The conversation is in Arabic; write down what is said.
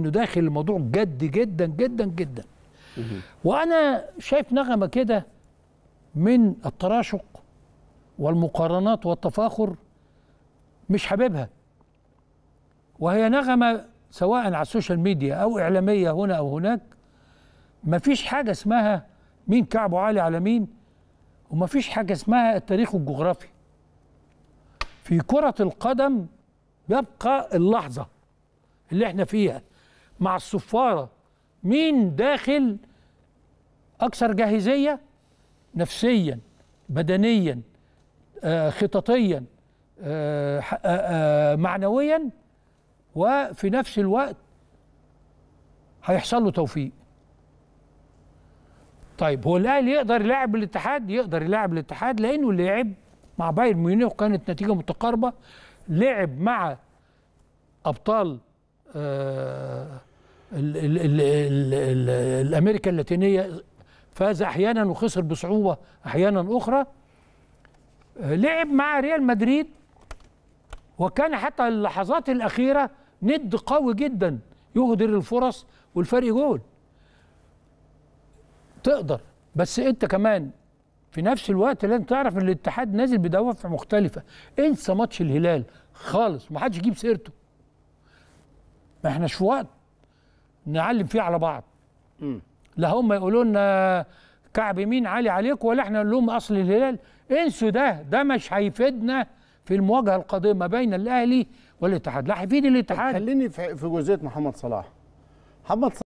انه داخل الموضوع جد جدا جدا جدا وانا شايف نغمه كده من التراشق والمقارنات والتفاخر مش حاببها وهي نغمه سواء على السوشيال ميديا او اعلاميه هنا او هناك مفيش حاجه اسمها مين كعبه عالي على مين ومفيش حاجه اسمها التاريخ الجغرافي في كره القدم يبقى اللحظه اللي احنا فيها مع الصفارة مين داخل أكثر جاهزية نفسيا بدنيا آه، خططيا آه، آه، معنويا وفي نفس الوقت هيحصل له توفيق طيب هو الاهلي يقدر يلاعب الاتحاد يقدر يلاعب الاتحاد لانه لعب مع بايرن ميونخ كانت نتيجه متقاربه لعب مع ابطال ال ال ال ال ال الامريكا اللاتينيه فاز احيانا وخسر بصعوبه احيانا اخرى لعب مع ريال مدريد وكان حتى اللحظات الاخيره ند قوي جدا يهدر الفرص والفرق جول تقدر بس انت كمان في نفس الوقت لازم تعرف ان الاتحاد نازل بدوافع مختلفه انسى ماتش الهلال خالص ما حدش يجيب سيرته ما احناش في وقت نعلم فيه على بعض لا هم يقولوا لنا كعب يمين عالي عليك ولا احنا نقول لهم اصل الهلال انسوا ده ده مش هيفيدنا في المواجهه القادمه بين الاهلي والاتحاد لا هيفيد الاتحاد خليني في جزئيه محمد صلاح محمد صلاح